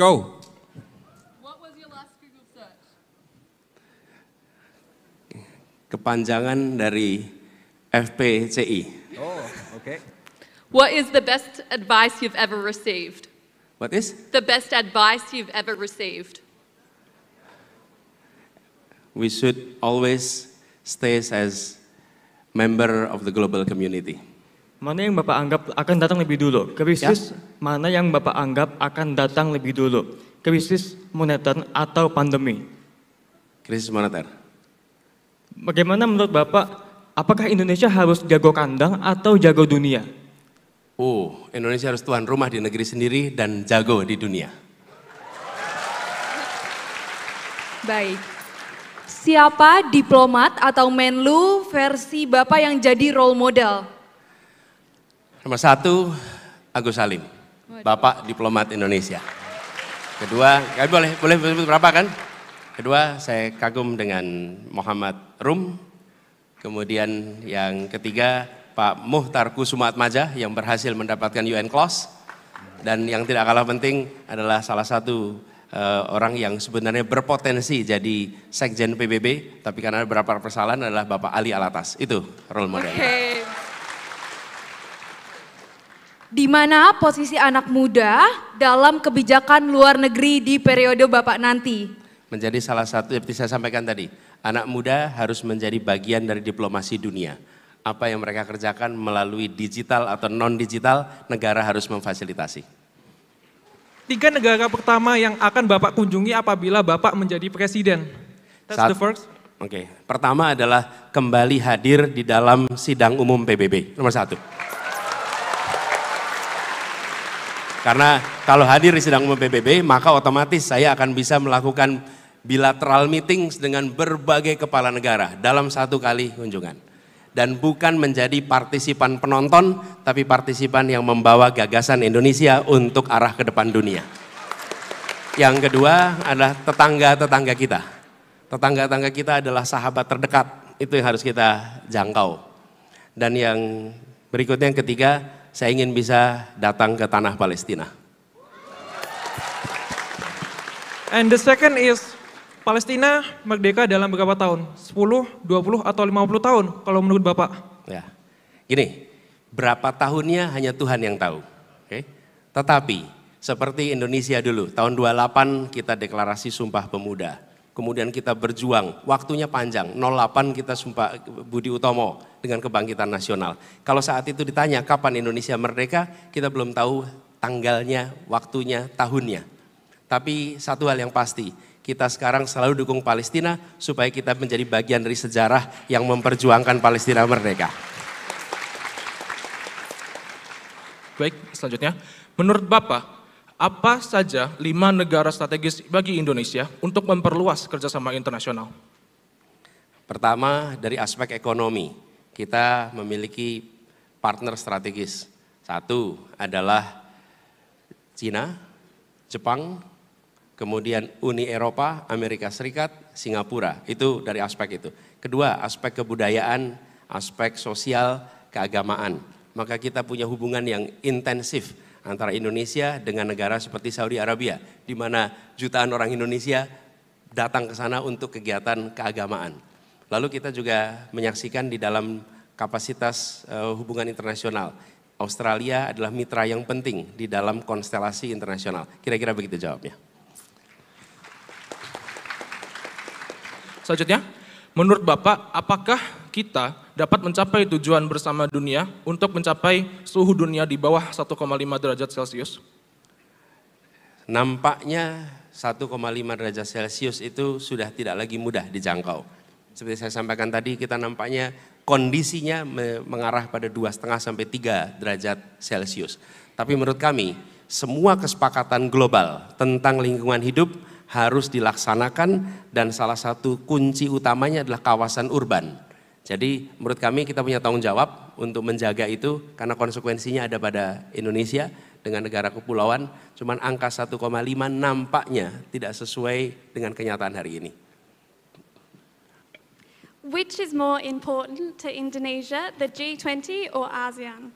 Go. What was your last Google search? Kepanjangan dari FPCI. Oh, okay. What is the best advice you've ever received? What is? The best advice you've ever received. We should always stay as member of the global community. Mana yang Bapak anggap akan datang lebih dulu? krisis? ya? mana yang Bapak anggap akan datang lebih dulu? krisis bisnis moneter atau pandemi? Krisis moneter. Bagaimana menurut Bapak, apakah Indonesia harus jago kandang atau jago dunia? Oh, Indonesia harus tuan rumah di negeri sendiri dan jago di dunia. Baik. Siapa diplomat atau menlu versi Bapak yang jadi role model? Nomor satu, Agus Salim, Bapak Diplomat Indonesia. Kedua, kami eh, boleh boleh berapa kan? Kedua, saya kagum dengan Muhammad Rum. Kemudian yang ketiga, Pak Muhtar Kusuma Atmaja yang berhasil mendapatkan UN Clause. Dan yang tidak kalah penting adalah salah satu uh, orang yang sebenarnya berpotensi jadi sekjen PBB, tapi karena beberapa persoalan adalah Bapak Ali Alatas. Itu role modelnya. Okay di mana posisi anak muda dalam kebijakan luar negeri di periode Bapak nanti? Menjadi salah satu seperti saya sampaikan tadi, anak muda harus menjadi bagian dari diplomasi dunia. Apa yang mereka kerjakan melalui digital atau non-digital, negara harus memfasilitasi. Tiga negara pertama yang akan Bapak kunjungi apabila Bapak menjadi presiden. That's Saat, the first. Oke, okay. pertama adalah kembali hadir di dalam sidang umum PBB, nomor satu. Karena kalau hadir di sidang umum PBB, maka otomatis saya akan bisa melakukan bilateral meeting dengan berbagai kepala negara dalam satu kali kunjungan. Dan bukan menjadi partisipan penonton, tapi partisipan yang membawa gagasan Indonesia untuk arah ke depan dunia. Yang kedua adalah tetangga-tetangga kita. Tetangga-tetangga kita adalah sahabat terdekat, itu yang harus kita jangkau. Dan yang berikutnya yang ketiga, saya ingin bisa datang ke tanah Palestina. And the second is Palestina merdeka dalam berapa tahun? 10, 20 atau 50 tahun kalau menurut Bapak? Ya. Gini, berapa tahunnya hanya Tuhan yang tahu. Oke. Okay? Tetapi seperti Indonesia dulu, tahun 28 kita deklarasi Sumpah Pemuda kemudian kita berjuang, waktunya panjang, 08 kita sumpah Budi Utomo dengan kebangkitan nasional. Kalau saat itu ditanya kapan Indonesia merdeka, kita belum tahu tanggalnya, waktunya, tahunnya. Tapi satu hal yang pasti, kita sekarang selalu dukung Palestina supaya kita menjadi bagian dari sejarah yang memperjuangkan Palestina merdeka. Baik, selanjutnya. Menurut Bapak, apa saja lima negara strategis bagi Indonesia untuk memperluas kerjasama internasional? Pertama, dari aspek ekonomi, kita memiliki partner strategis. Satu adalah Cina, Jepang, kemudian Uni Eropa, Amerika Serikat, Singapura. Itu dari aspek itu. Kedua, aspek kebudayaan, aspek sosial, keagamaan. Maka kita punya hubungan yang intensif antara Indonesia dengan negara seperti Saudi Arabia, di mana jutaan orang Indonesia datang ke sana untuk kegiatan keagamaan. Lalu kita juga menyaksikan di dalam kapasitas eh, hubungan internasional, Australia adalah mitra yang penting di dalam konstelasi internasional. Kira-kira begitu jawabnya. Selanjutnya, menurut Bapak, apakah kita dapat mencapai tujuan bersama dunia untuk mencapai suhu dunia di bawah 1,5 derajat Celcius? Nampaknya 1,5 derajat Celcius itu sudah tidak lagi mudah dijangkau. Seperti saya sampaikan tadi, kita nampaknya kondisinya mengarah pada 2,5 sampai 3 derajat Celcius. Tapi menurut kami, semua kesepakatan global tentang lingkungan hidup harus dilaksanakan dan salah satu kunci utamanya adalah kawasan urban jadi menurut kami kita punya tanggung jawab untuk menjaga itu karena konsekuensinya ada pada Indonesia dengan negara kepulauan. Cuman angka 1,5 nampaknya tidak sesuai dengan kenyataan hari ini. Which is more important to Indonesia, the G20 or ASEAN?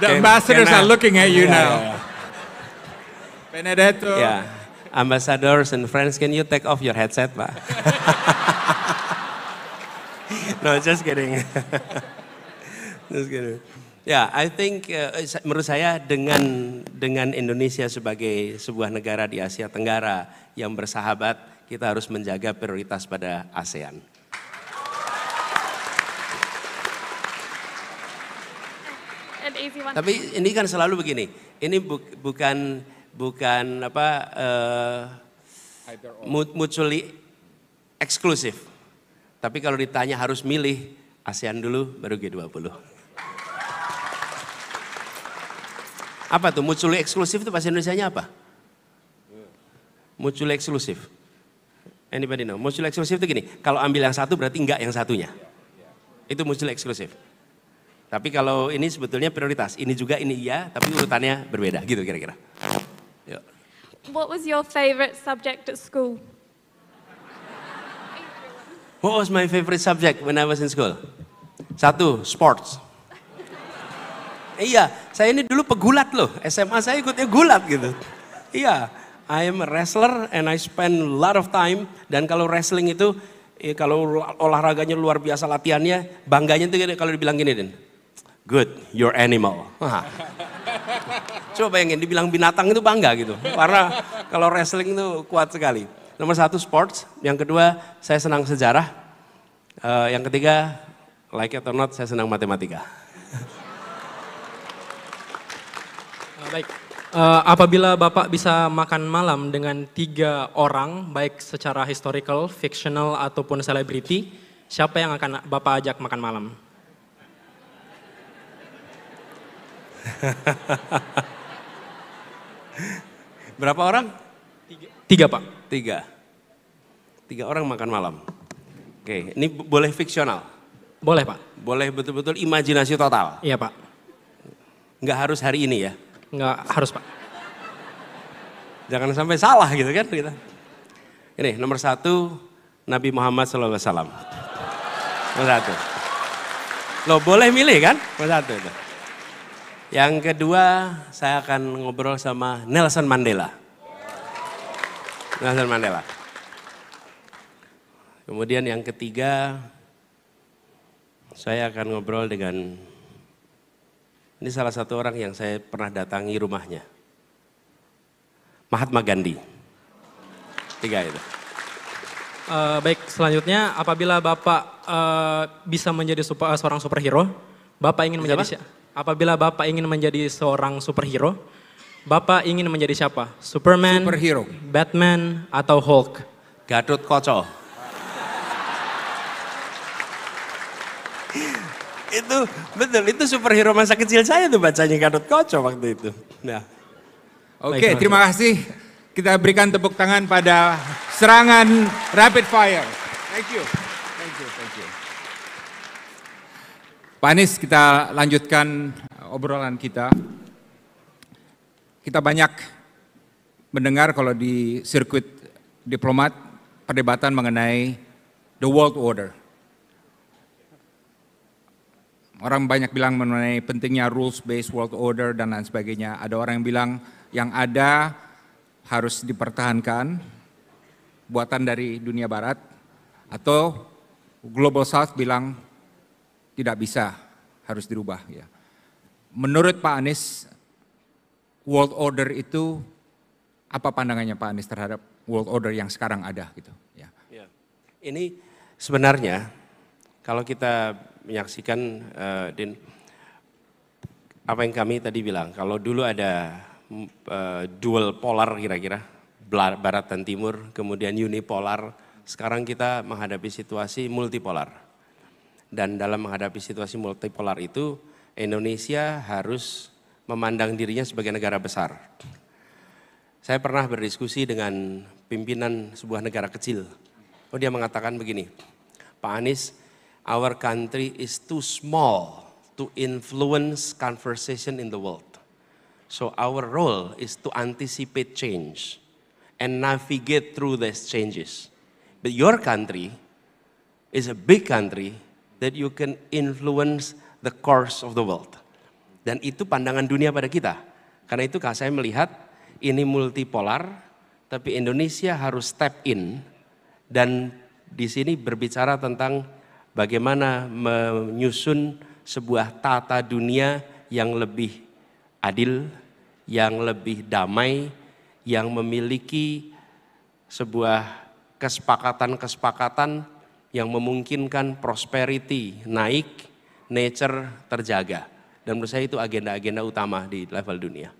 The ambassadors are looking at you yeah, now. yeah. Benedetto. Yeah. Ambassadors and friends, can you take off your headset, Pak? no, just kidding. just kidding. Ya, yeah, I think uh, menurut saya dengan dengan Indonesia sebagai sebuah negara di Asia Tenggara yang bersahabat, kita harus menjaga prioritas pada ASEAN. Tapi ini kan selalu begini. Ini bu, bukan bukan apa uh, mutually eksklusif. Tapi kalau ditanya harus milih ASEAN dulu baru G20. Apa tuh mutually eksklusif itu bahasa Indonesia-nya apa? Mutually eksklusif. Anybody know? Mutually eksklusif itu gini, kalau ambil yang satu berarti enggak yang satunya. Iya, iya. Itu mutually eksklusif. Tapi kalau ini sebetulnya prioritas, ini juga ini iya, tapi urutannya berbeda gitu kira-kira. What was your favorite subject at school? What was my favorite subject when I was in school? Satu, sports. iya, saya ini dulu pegulat loh. SMA saya ikutnya gulat gitu. Iya, I am a wrestler and I spend a lot of time. Dan kalau wrestling itu, ya kalau olahraganya luar biasa latihannya, bangganya itu kalau dibilang gini, Din. Good, your animal. Wah. Coba bayangin, dibilang binatang itu bangga gitu. Karena kalau wrestling itu kuat sekali. Nomor satu sports, yang kedua saya senang sejarah. Uh, yang ketiga, like it or not, saya senang matematika. Eh, baik, uh, apabila Bapak bisa makan malam dengan tiga orang, baik secara historical, fictional, ataupun selebriti, siapa yang akan Bapak ajak makan malam? Berapa orang? Tiga. Tiga Pak. Tiga. Tiga orang makan malam. Oke, ini boleh fiksional? Boleh Pak. Boleh betul-betul imajinasi total? Iya Pak. Nggak harus hari ini ya? Nggak harus Pak. Jangan sampai salah gitu kan kita. Ini nomor satu Nabi Muhammad SAW. Nomor satu. lo boleh milih kan? Nomor satu itu. Yang kedua, saya akan ngobrol sama Nelson Mandela. Nelson Mandela. Kemudian yang ketiga, saya akan ngobrol dengan ini salah satu orang yang saya pernah datangi rumahnya. Mahatma Gandhi. Tiga itu. Uh, baik, selanjutnya apabila Bapak uh, bisa menjadi super, seorang superhero, Bapak ingin menjadi siapa? Apabila Bapak ingin menjadi seorang superhero, Bapak ingin menjadi siapa? Superman, superhero. Batman, atau Hulk? Gadot Koco. itu betul itu superhero masa kecil saya tuh bacanya Gadot Koco waktu itu. Nah. Oke, okay, terima kasih. Kita berikan tepuk tangan pada serangan rapid fire. Thank you. Pak Anies, kita lanjutkan eh, obrolan kita. Kita banyak mendengar kalau di sirkuit diplomat perdebatan mengenai the world order. Orang banyak bilang mengenai pentingnya rules based world order dan lain sebagainya. Ada orang yang bilang yang ada harus dipertahankan buatan dari dunia barat atau Global South bilang tidak bisa harus dirubah ya. Menurut Pak Anies, world order itu apa pandangannya Pak Anies terhadap world order yang sekarang ada gitu ya. ya. Ini sebenarnya kalau kita menyaksikan uh, Din apa yang kami tadi bilang kalau dulu ada uh, dual polar kira-kira barat dan timur kemudian unipolar sekarang kita menghadapi situasi multipolar dan dalam menghadapi situasi multipolar itu, Indonesia harus memandang dirinya sebagai negara besar. Saya pernah berdiskusi dengan pimpinan sebuah negara kecil. Oh dia mengatakan begini, Pak Anies, our country is too small to influence conversation in the world. So our role is to anticipate change and navigate through these changes. But your country is a big country that you can influence the course of the world. Dan itu pandangan dunia pada kita. Karena itu saya melihat ini multipolar, tapi Indonesia harus step in dan di sini berbicara tentang bagaimana menyusun sebuah tata dunia yang lebih adil, yang lebih damai, yang memiliki sebuah kesepakatan-kesepakatan yang memungkinkan prosperity naik, nature terjaga. Dan menurut saya itu agenda-agenda utama di level dunia.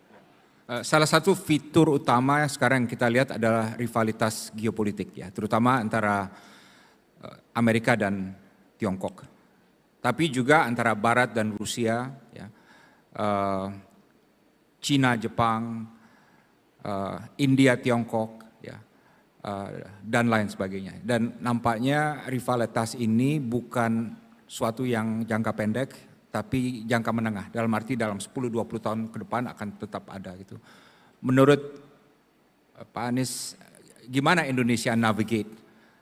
Eh, salah satu fitur utama yang sekarang kita lihat adalah rivalitas geopolitik ya, terutama antara eh, Amerika dan Tiongkok. Tapi juga antara Barat dan Rusia, ya, eh, Cina, Jepang, India, Tiongkok. Eh, dan lain sebagainya. Dan nampaknya rivalitas ini bukan suatu yang jangka pendek, tapi jangka menengah. Dalam arti dalam 10-20 tahun ke depan akan tetap ada gitu. Menurut eh, Pak Anies, gimana Indonesia navigate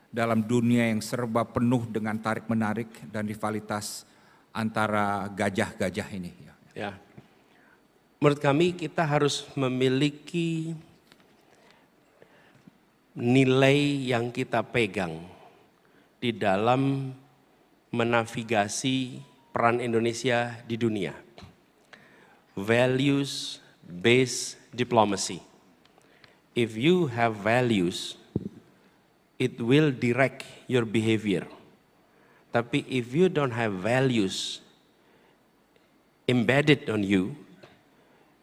dalam dunia yang serba penuh dengan tarik menarik dan rivalitas antara gajah-gajah ini? Ya, menurut kami kita harus memiliki nilai yang kita pegang di dalam menavigasi peran Indonesia di dunia. Values based diplomacy. If you have values, it will direct your behavior. Tapi if you don't have values embedded on you,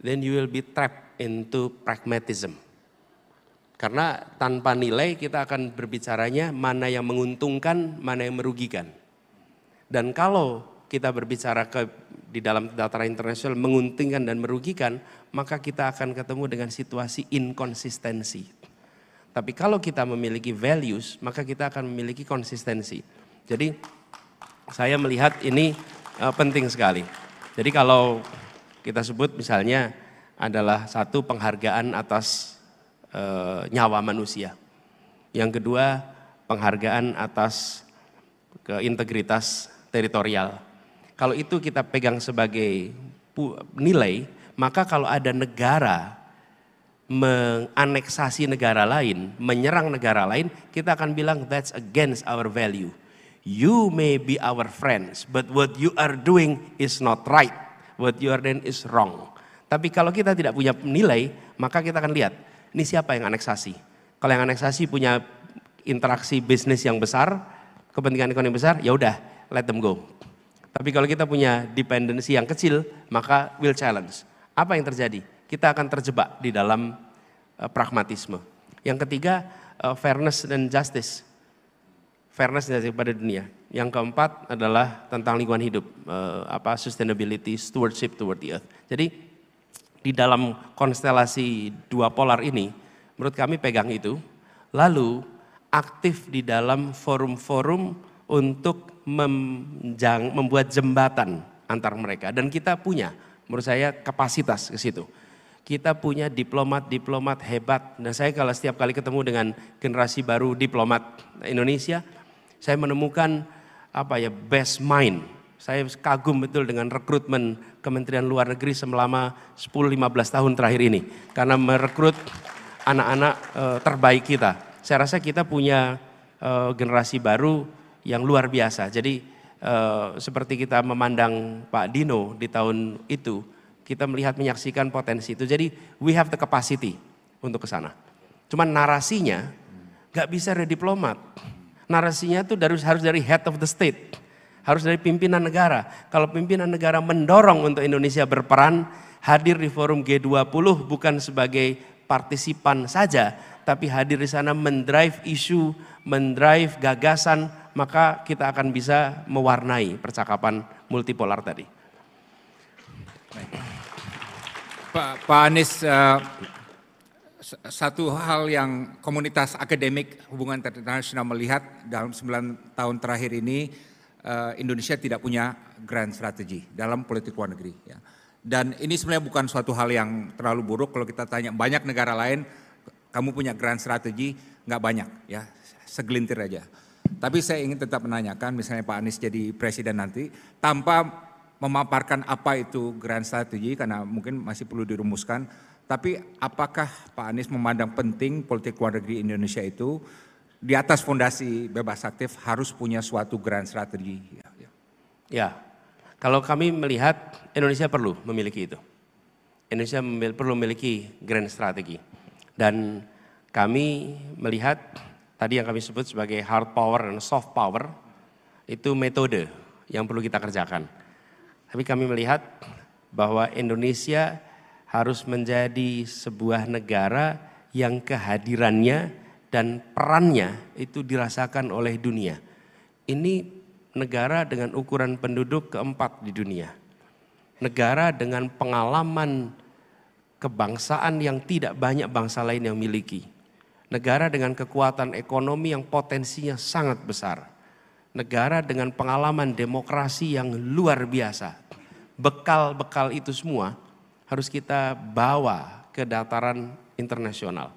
then you will be trapped into pragmatism. Karena tanpa nilai kita akan berbicaranya mana yang menguntungkan, mana yang merugikan. Dan kalau kita berbicara ke di dalam data internasional menguntungkan dan merugikan, maka kita akan ketemu dengan situasi inkonsistensi. Tapi kalau kita memiliki values, maka kita akan memiliki konsistensi. Jadi saya melihat ini uh, penting sekali. Jadi kalau kita sebut misalnya adalah satu penghargaan atas Eh, nyawa manusia. Yang kedua, penghargaan atas keintegritas teritorial. Kalau itu kita pegang sebagai nilai, maka kalau ada negara menganeksasi negara lain, menyerang negara lain, kita akan bilang that's against our value. You may be our friends, but what you are doing is not right. What you are doing is wrong. Tapi kalau kita tidak punya nilai, maka kita akan lihat ini siapa yang aneksasi? Kalau yang aneksasi punya interaksi bisnis yang besar, kepentingan ekonomi besar, ya udah, let them go. Tapi kalau kita punya dependensi yang kecil, maka will challenge. Apa yang terjadi? Kita akan terjebak di dalam uh, pragmatisme. Yang ketiga, uh, fairness dan justice. Fairness dan justice pada dunia. Yang keempat adalah tentang lingkungan hidup, uh, apa sustainability, stewardship toward the earth. Jadi di dalam konstelasi dua polar ini, menurut kami pegang itu, lalu aktif di dalam forum-forum untuk memjang, membuat jembatan antar mereka. Dan kita punya, menurut saya, kapasitas ke situ. Kita punya diplomat-diplomat hebat. dan nah, saya kalau setiap kali ketemu dengan generasi baru diplomat Indonesia, saya menemukan apa ya best mind saya kagum betul dengan rekrutmen Kementerian Luar Negeri selama 10-15 tahun terakhir ini. Karena merekrut anak-anak eh, terbaik kita. Saya rasa kita punya eh, generasi baru yang luar biasa. Jadi eh, seperti kita memandang Pak Dino di tahun itu, kita melihat menyaksikan potensi itu. Jadi we have the capacity untuk ke sana. Cuman narasinya gak bisa dari Narasinya itu harus dari head of the state harus dari pimpinan negara. Kalau pimpinan negara mendorong untuk Indonesia berperan, hadir di forum G20 bukan sebagai partisipan saja, tapi hadir di sana mendrive isu, mendrive gagasan, maka kita akan bisa mewarnai percakapan multipolar tadi. Pak, Pak Anies, uh, satu hal yang komunitas akademik hubungan internasional melihat dalam 9 tahun terakhir ini Eh, Indonesia tidak punya grand strategy dalam politik luar negeri. Ya. Dan ini sebenarnya bukan suatu hal yang terlalu buruk kalau kita tanya banyak negara lain, kamu punya grand strategy nggak banyak, ya segelintir aja. Tapi saya ingin tetap menanyakan, misalnya Pak Anies jadi presiden nanti, tanpa memaparkan apa itu grand strategy karena mungkin masih perlu dirumuskan. Tapi apakah Pak Anies memandang penting politik luar negeri Indonesia itu di atas fondasi bebas aktif harus punya suatu grand strategi. Ya, ya. ya. kalau kami melihat Indonesia perlu memiliki itu. Indonesia memil perlu memiliki grand strategi. Dan kami melihat tadi yang kami sebut sebagai hard power dan soft power itu metode yang perlu kita kerjakan. Tapi kami melihat bahwa Indonesia harus menjadi sebuah negara yang kehadirannya dan perannya itu dirasakan oleh dunia. Ini negara dengan ukuran penduduk keempat di dunia. Negara dengan pengalaman kebangsaan yang tidak banyak bangsa lain yang miliki. Negara dengan kekuatan ekonomi yang potensinya sangat besar. Negara dengan pengalaman demokrasi yang luar biasa. Bekal-bekal itu semua harus kita bawa ke dataran internasional.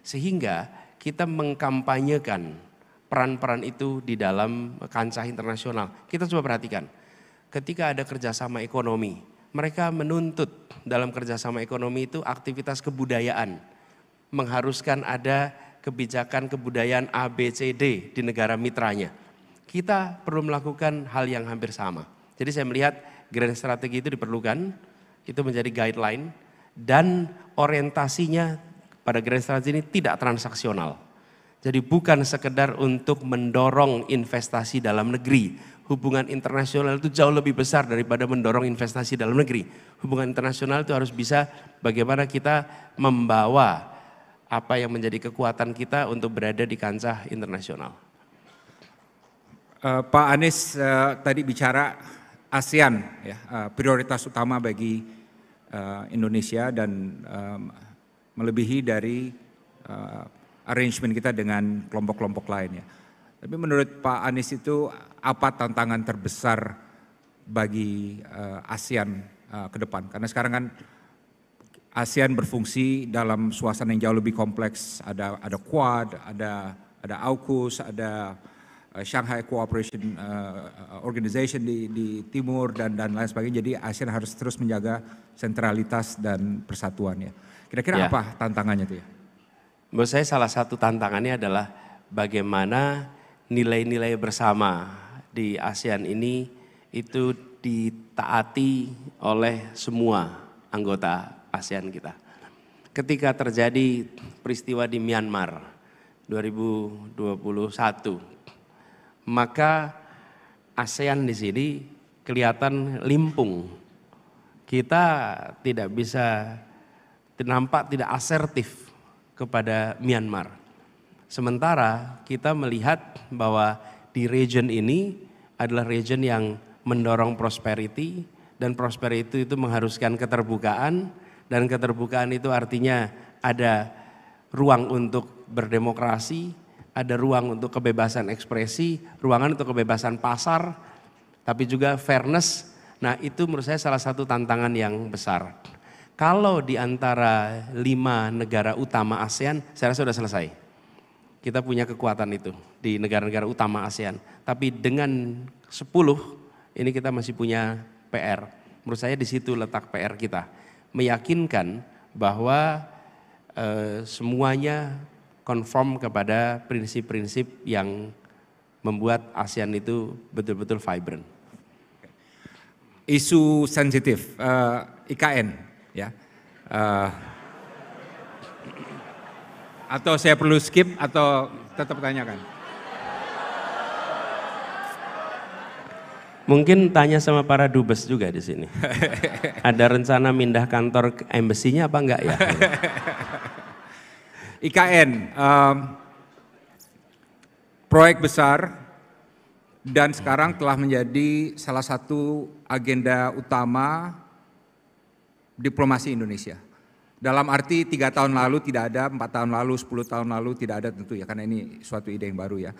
Sehingga kita mengkampanyekan peran-peran itu di dalam kancah internasional. Kita coba perhatikan, ketika ada kerjasama ekonomi, mereka menuntut dalam kerjasama ekonomi itu aktivitas kebudayaan, mengharuskan ada kebijakan kebudayaan ABCD di negara mitranya. Kita perlu melakukan hal yang hampir sama. Jadi saya melihat grand strategi itu diperlukan, itu menjadi guideline, dan orientasinya pada grand strategy ini tidak transaksional. Jadi bukan sekedar untuk mendorong investasi dalam negeri. Hubungan internasional itu jauh lebih besar daripada mendorong investasi dalam negeri. Hubungan internasional itu harus bisa bagaimana kita membawa apa yang menjadi kekuatan kita untuk berada di kancah internasional. Uh, Pak Anies uh, tadi bicara ASEAN ya uh, prioritas utama bagi uh, Indonesia dan um, melebihi dari uh, arrangement kita dengan kelompok-kelompok lainnya. Tapi menurut Pak Anies itu apa tantangan terbesar bagi uh, ASEAN uh, ke depan? Karena sekarang kan ASEAN berfungsi dalam suasana yang jauh lebih kompleks. Ada ada Quad, ada ada AUKUS, ada Shanghai Cooperation uh, Organization di, di timur dan dan lain sebagainya. Jadi ASEAN harus terus menjaga sentralitas dan persatuannya. Kira-kira ya. apa tantangannya itu ya? Menurut saya salah satu tantangannya adalah bagaimana nilai-nilai bersama di ASEAN ini itu ditaati oleh semua anggota ASEAN kita. Ketika terjadi peristiwa di Myanmar 2021, maka ASEAN di sini kelihatan limpung. Kita tidak bisa nampak tidak asertif kepada Myanmar. Sementara kita melihat bahwa di region ini adalah region yang mendorong prosperity dan prosperity itu mengharuskan keterbukaan dan keterbukaan itu artinya ada ruang untuk berdemokrasi, ada ruang untuk kebebasan ekspresi, ruangan untuk kebebasan pasar, tapi juga fairness. Nah, itu menurut saya salah satu tantangan yang besar. Kalau di antara lima negara utama ASEAN, saya rasa sudah selesai. Kita punya kekuatan itu di negara-negara utama ASEAN. Tapi dengan sepuluh ini kita masih punya PR. Menurut saya di situ letak PR kita. Meyakinkan bahwa e, semuanya konform kepada prinsip-prinsip yang membuat ASEAN itu betul-betul vibrant. Isu sensitif, uh, eh, IKN, ya. Uh, atau saya perlu skip atau tetap tanyakan? Mungkin tanya sama para dubes juga di sini. Ada rencana mindah kantor embassy apa enggak ya? IKN, um, proyek besar dan sekarang telah menjadi salah satu agenda utama diplomasi Indonesia. Dalam arti tiga tahun lalu tidak ada, empat tahun lalu, sepuluh tahun lalu tidak ada tentu ya karena ini suatu ide yang baru ya.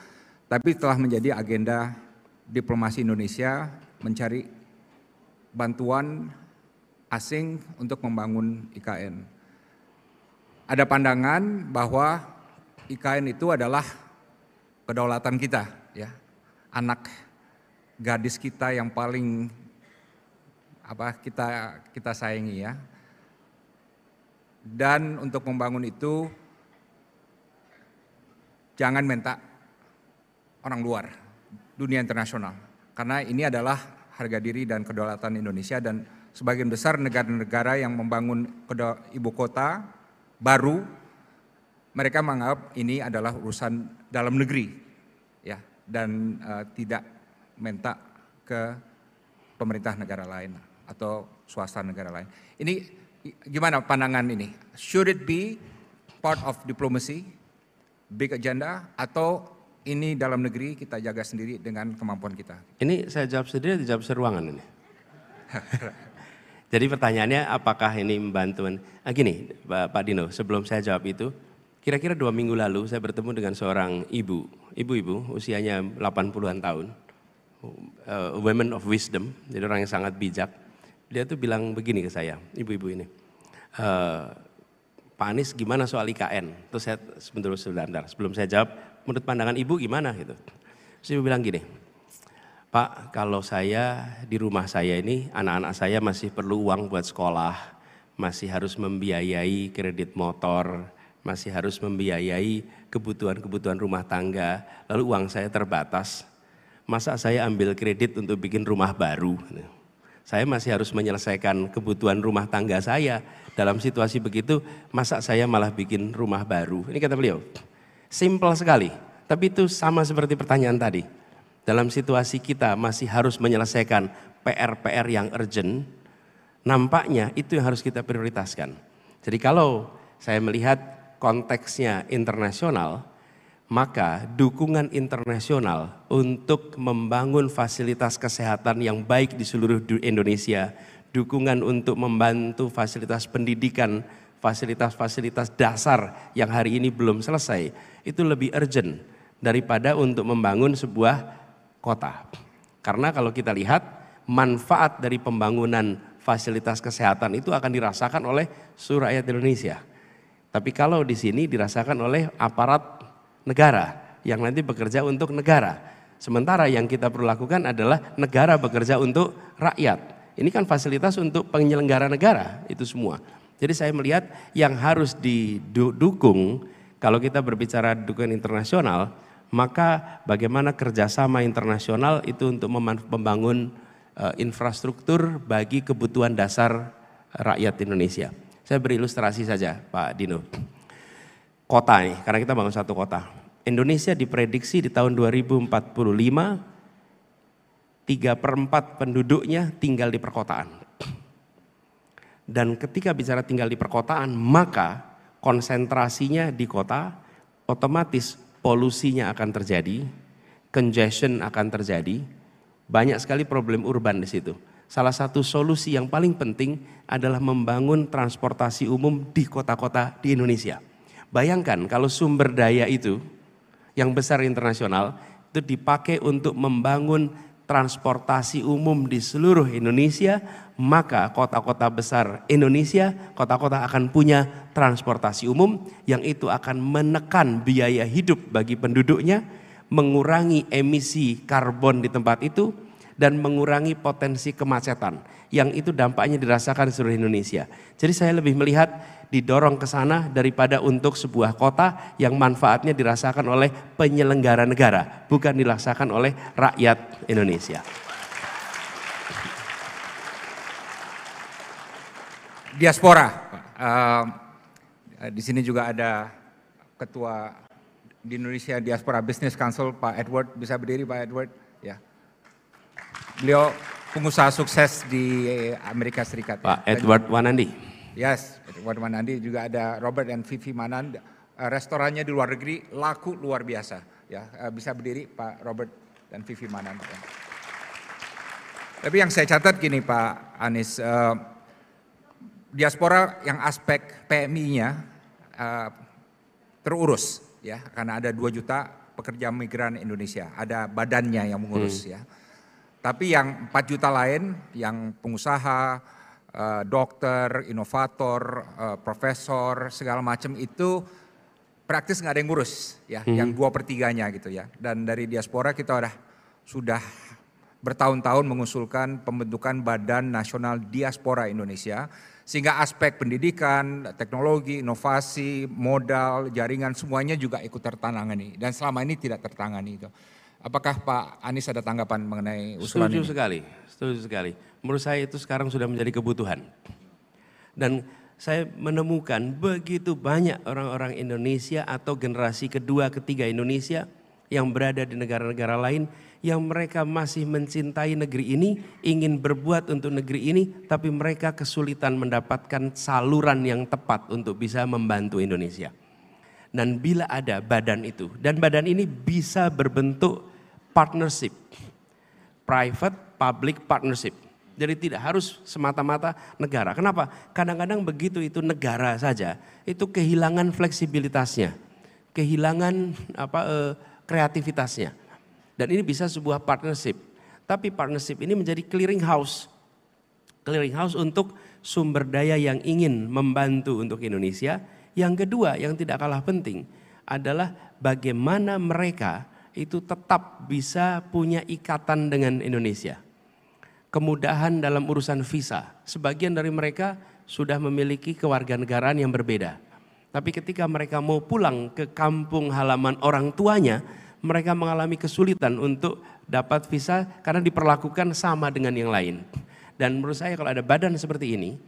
Tapi telah menjadi agenda diplomasi Indonesia mencari bantuan asing untuk membangun IKN. Ada pandangan bahwa IKN itu adalah kedaulatan kita ya. Anak gadis kita yang paling apa kita kita sayangi ya. Dan untuk membangun itu jangan minta orang luar, dunia internasional. Karena ini adalah harga diri dan kedaulatan Indonesia dan sebagian besar negara-negara yang membangun ibu kota baru mereka menganggap ini adalah urusan dalam negeri ya dan uh, tidak minta ke pemerintah negara lain atau swasta negara lain. Ini gimana pandangan ini? Should it be part of diplomacy, big agenda, atau ini dalam negeri kita jaga sendiri dengan kemampuan kita? Ini saya jawab sendiri atau jawab seruangan ini? Jadi pertanyaannya apakah ini membantu? Nah, gini Pak, Dino, sebelum saya jawab itu, kira-kira dua minggu lalu saya bertemu dengan seorang ibu, ibu-ibu usianya 80-an tahun, uh, women of wisdom, jadi orang yang sangat bijak dia tuh bilang begini ke saya, ibu-ibu ini. E, Pak Anies gimana soal IKN? Terus saya sebentar, sebentar, sebelum saya jawab, menurut pandangan ibu gimana gitu. Terus ibu bilang gini, Pak kalau saya di rumah saya ini anak-anak saya masih perlu uang buat sekolah, masih harus membiayai kredit motor, masih harus membiayai kebutuhan-kebutuhan rumah tangga, lalu uang saya terbatas, masa saya ambil kredit untuk bikin rumah baru? Gitu saya masih harus menyelesaikan kebutuhan rumah tangga saya. Dalam situasi begitu, masa saya malah bikin rumah baru? Ini kata beliau. Simple sekali, tapi itu sama seperti pertanyaan tadi. Dalam situasi kita masih harus menyelesaikan PR-PR yang urgent, nampaknya itu yang harus kita prioritaskan. Jadi kalau saya melihat konteksnya internasional, maka dukungan internasional untuk membangun fasilitas kesehatan yang baik di seluruh Indonesia, dukungan untuk membantu fasilitas pendidikan, fasilitas-fasilitas dasar yang hari ini belum selesai, itu lebih urgent daripada untuk membangun sebuah kota. Karena kalau kita lihat manfaat dari pembangunan fasilitas kesehatan itu akan dirasakan oleh seluruh rakyat Indonesia. Tapi kalau di sini dirasakan oleh aparat negara yang nanti bekerja untuk negara. Sementara yang kita perlu lakukan adalah negara bekerja untuk rakyat. Ini kan fasilitas untuk penyelenggara negara itu semua. Jadi saya melihat yang harus didukung kalau kita berbicara dukungan internasional, maka bagaimana kerjasama internasional itu untuk membangun eh, infrastruktur bagi kebutuhan dasar rakyat Indonesia. Saya berilustrasi saja Pak Dino. Kota nih, karena kita bangun satu kota. Indonesia diprediksi di tahun 2045 3 per 4 penduduknya tinggal di perkotaan. Dan ketika bicara tinggal di perkotaan, maka konsentrasinya di kota otomatis polusinya akan terjadi, congestion akan terjadi, banyak sekali problem urban di situ. Salah satu solusi yang paling penting adalah membangun transportasi umum di kota-kota di Indonesia. Bayangkan kalau sumber daya itu yang besar internasional itu dipakai untuk membangun transportasi umum di seluruh Indonesia, maka kota-kota besar Indonesia, kota-kota akan punya transportasi umum yang itu akan menekan biaya hidup bagi penduduknya, mengurangi emisi karbon di tempat itu, dan mengurangi potensi kemacetan yang itu dampaknya dirasakan seluruh Indonesia. Jadi saya lebih melihat didorong ke sana daripada untuk sebuah kota yang manfaatnya dirasakan oleh penyelenggara negara, bukan dirasakan oleh rakyat Indonesia. Diaspora, uh, di sini juga ada ketua di Indonesia Diaspora Business Council Pak Edward bisa berdiri Pak Edward ya. Beliau pengusaha sukses di eh, Amerika Serikat. Pak ya. Edward Wanandi. Yes, Edward Wanandi juga ada Robert dan Vivi Manan. Eh, restorannya di luar negeri laku luar biasa. Ya, eh, bisa berdiri Pak Robert dan Vivi Manan. Ya. Tapi yang saya catat gini Pak Anies, eh, diaspora yang aspek PMI-nya eh, terurus ya, karena ada 2 juta pekerja migran Indonesia, ada badannya yang mengurus hmm. ya. Tapi yang 4 juta lain, yang pengusaha, eh, dokter, inovator, eh, profesor, segala macam itu praktis nggak ada yang ngurus ya, hmm. yang dua pertiganya gitu ya. Dan dari diaspora kita udah sudah bertahun-tahun mengusulkan pembentukan Badan Nasional Diaspora Indonesia sehingga aspek pendidikan, teknologi, inovasi, modal, jaringan semuanya juga ikut tertangani dan selama ini tidak tertangani itu. Apakah Pak Anies ada tanggapan mengenai usulan setuju ini? Setuju sekali, setuju sekali. Menurut saya itu sekarang sudah menjadi kebutuhan. Dan saya menemukan begitu banyak orang-orang Indonesia atau generasi kedua, ketiga Indonesia yang berada di negara-negara lain yang mereka masih mencintai negeri ini, ingin berbuat untuk negeri ini, tapi mereka kesulitan mendapatkan saluran yang tepat untuk bisa membantu Indonesia. Dan bila ada badan itu, dan badan ini bisa berbentuk partnership. Private public partnership. Jadi tidak harus semata-mata negara. Kenapa? Kadang-kadang begitu itu negara saja, itu kehilangan fleksibilitasnya, kehilangan apa eh, kreativitasnya. Dan ini bisa sebuah partnership. Tapi partnership ini menjadi clearing house. Clearing house untuk sumber daya yang ingin membantu untuk Indonesia. Yang kedua yang tidak kalah penting adalah bagaimana mereka itu tetap bisa punya ikatan dengan Indonesia. Kemudahan dalam urusan visa. Sebagian dari mereka sudah memiliki kewarganegaraan yang berbeda. Tapi ketika mereka mau pulang ke kampung halaman orang tuanya, mereka mengalami kesulitan untuk dapat visa karena diperlakukan sama dengan yang lain. Dan menurut saya kalau ada badan seperti ini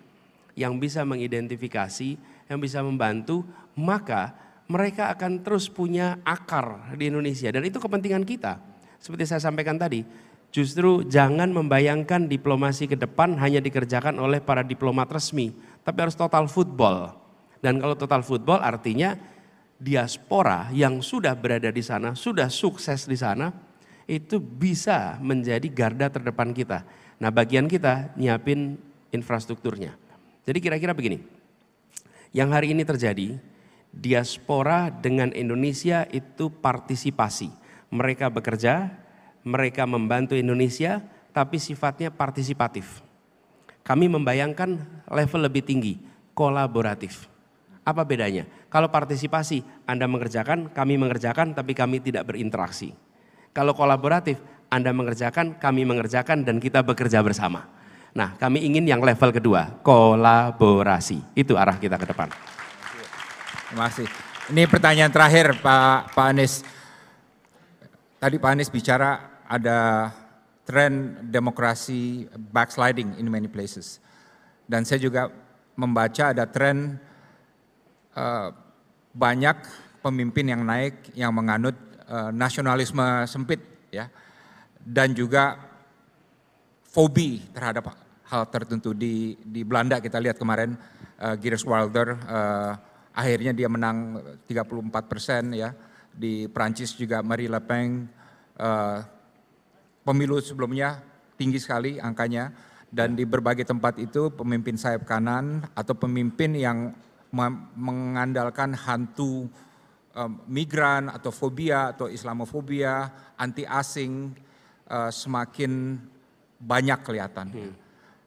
yang bisa mengidentifikasi, yang bisa membantu, maka mereka akan terus punya akar di Indonesia dan itu kepentingan kita. Seperti saya sampaikan tadi, justru jangan membayangkan diplomasi ke depan hanya dikerjakan oleh para diplomat resmi, tapi harus total football. Dan kalau total football artinya diaspora yang sudah berada di sana, sudah sukses di sana, itu bisa menjadi garda terdepan kita. Nah, bagian kita nyiapin infrastrukturnya. Jadi kira-kira begini. Yang hari ini terjadi, diaspora dengan Indonesia itu partisipasi. Mereka bekerja, mereka membantu Indonesia, tapi sifatnya partisipatif. Kami membayangkan level lebih tinggi, kolaboratif. Apa bedanya? Kalau partisipasi, Anda mengerjakan, kami mengerjakan, tapi kami tidak berinteraksi. Kalau kolaboratif, Anda mengerjakan, kami mengerjakan, dan kita bekerja bersama. Nah, kami ingin yang level kedua, kolaborasi. Itu arah kita ke depan. Terima kasih. Ini pertanyaan terakhir Pak Pak Anies. Tadi Pak Anies bicara ada tren demokrasi backsliding in many places. Dan saya juga membaca ada tren uh, banyak pemimpin yang naik yang menganut uh, nasionalisme sempit ya. Dan juga fobi terhadap hal tertentu di di Belanda kita lihat kemarin uh, Gires Wilder uh, akhirnya dia menang 34 eh, persen ya. Di Prancis juga Marie Le Pen uh, pemilu sebelumnya tinggi sekali angkanya dan di berbagai tempat itu pemimpin sayap kanan atau pemimpin yang mengandalkan hantu um, migran atau fobia atau islamofobia anti asing uh, semakin banyak kelihatan. Hmm.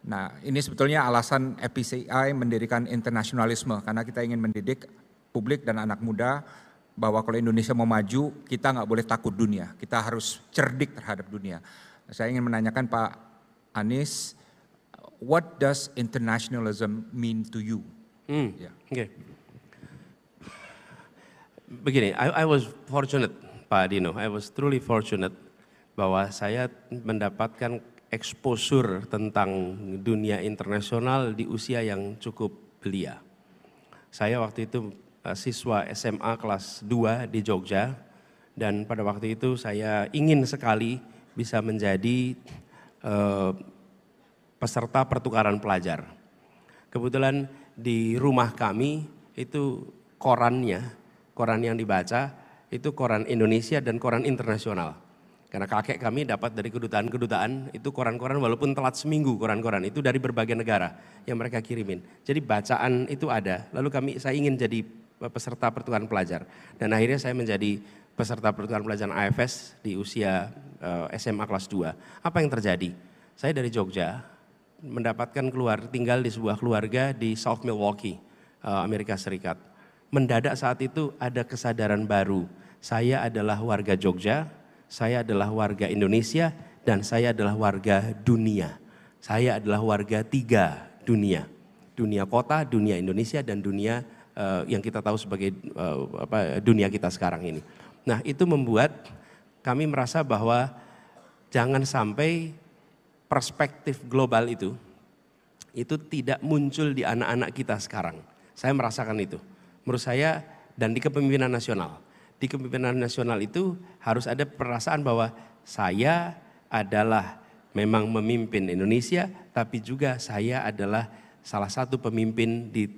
Nah, ini sebetulnya alasan EPCI mendirikan internasionalisme karena kita ingin mendidik publik dan anak muda bahwa kalau Indonesia mau maju, kita nggak boleh takut dunia. Kita harus cerdik terhadap dunia. Saya ingin menanyakan Pak Anies, what does internationalism mean to you? Hmm. Yeah. Okay. Begini, I, I was fortunate Pak Dino, I was truly fortunate bahwa saya mendapatkan eksposur tentang dunia internasional di usia yang cukup belia. Saya waktu itu eh, siswa SMA kelas 2 di Jogja dan pada waktu itu saya ingin sekali bisa menjadi eh, peserta pertukaran pelajar. Kebetulan di rumah kami itu korannya, koran yang dibaca itu koran Indonesia dan koran internasional. Karena kakek kami dapat dari kedutaan-kedutaan itu koran-koran walaupun telat seminggu koran-koran itu dari berbagai negara yang mereka kirimin. Jadi bacaan itu ada. Lalu kami saya ingin jadi peserta pertukaran pelajar dan akhirnya saya menjadi peserta pertukaran pelajar AFS di usia uh, eh, SMA kelas 2. Apa yang terjadi? Saya dari Jogja mendapatkan keluar tinggal di sebuah keluarga di South Milwaukee, uh, Amerika Serikat. Mendadak saat itu ada kesadaran baru. Saya adalah warga Jogja, saya adalah warga Indonesia dan saya adalah warga dunia. Saya adalah warga tiga dunia. Dunia kota, dunia Indonesia dan dunia uh, yang kita tahu sebagai uh, apa dunia kita sekarang ini. Nah, itu membuat kami merasa bahwa jangan sampai perspektif global itu itu tidak muncul di anak-anak kita sekarang. Saya merasakan itu. Menurut saya dan di kepemimpinan nasional di kepemimpinan nasional itu harus ada perasaan bahwa saya adalah memang memimpin Indonesia, tapi juga saya adalah salah satu pemimpin di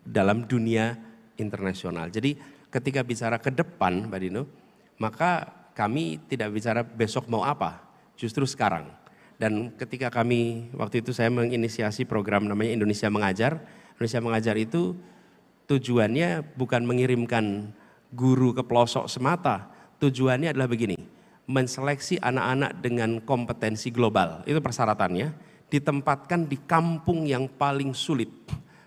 dalam dunia internasional. Jadi ketika bicara ke depan, Mbak Dino, maka kami tidak bicara besok mau apa, justru sekarang. Dan ketika kami waktu itu saya menginisiasi program namanya Indonesia Mengajar. Indonesia Mengajar itu tujuannya bukan mengirimkan guru ke pelosok semata. Tujuannya adalah begini, menseleksi anak-anak dengan kompetensi global. Itu persyaratannya. Ditempatkan di kampung yang paling sulit.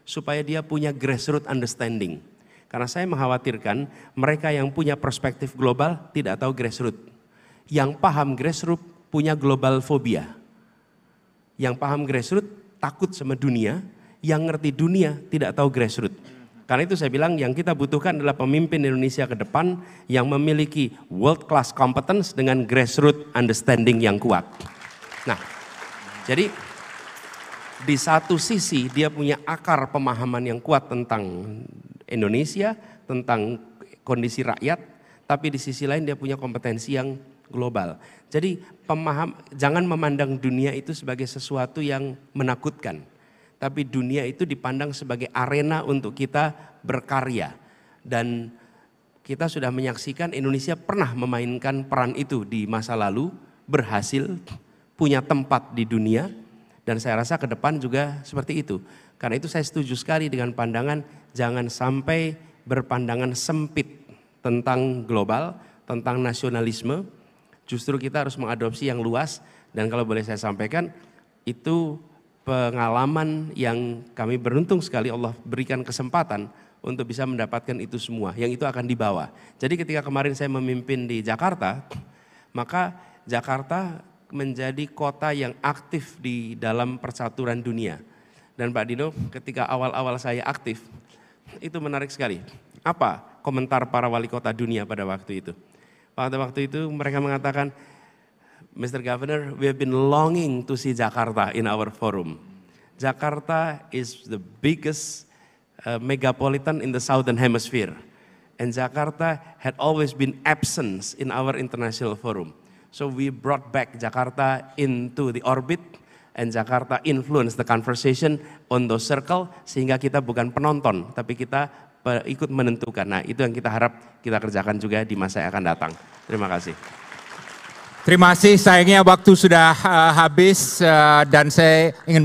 Supaya dia punya grassroots understanding. Karena saya mengkhawatirkan mereka yang punya perspektif global tidak tahu grassroots. Yang paham grassroots punya global fobia. Yang paham grassroots takut sama dunia, yang ngerti dunia tidak tahu grassroots. Karena itu saya bilang yang kita butuhkan adalah pemimpin Indonesia ke depan yang memiliki world class competence dengan grassroots understanding yang kuat. Nah, jadi di satu sisi dia punya akar pemahaman yang kuat tentang Indonesia, tentang kondisi rakyat, tapi di sisi lain dia punya kompetensi yang global. Jadi pemaham jangan memandang dunia itu sebagai sesuatu yang menakutkan tapi dunia itu dipandang sebagai arena untuk kita berkarya. Dan kita sudah menyaksikan Indonesia pernah memainkan peran itu di masa lalu, berhasil punya tempat di dunia, dan saya rasa ke depan juga seperti itu. Karena itu saya setuju sekali dengan pandangan jangan sampai berpandangan sempit tentang global, tentang nasionalisme. Justru kita harus mengadopsi yang luas dan kalau boleh saya sampaikan itu pengalaman yang kami beruntung sekali Allah berikan kesempatan untuk bisa mendapatkan itu semua, yang itu akan dibawa. Jadi ketika kemarin saya memimpin di Jakarta, maka Jakarta menjadi kota yang aktif di dalam percaturan dunia. Dan Pak Dino, ketika awal-awal saya aktif, itu menarik sekali. Apa komentar para wali kota dunia pada waktu itu? Pada waktu itu mereka mengatakan, Mr. Governor, we have been longing to see Jakarta in our forum. Jakarta is the biggest uh, megapolitan in the southern hemisphere. And Jakarta had always been absent in our international forum. So we brought back Jakarta into the orbit and Jakarta influenced the conversation on the circle sehingga kita bukan penonton tapi kita ikut menentukan. Nah, itu yang kita harap kita kerjakan juga di masa yang akan datang. Terima kasih. Terima kasih, sayangnya waktu sudah uh, habis uh, dan saya ingin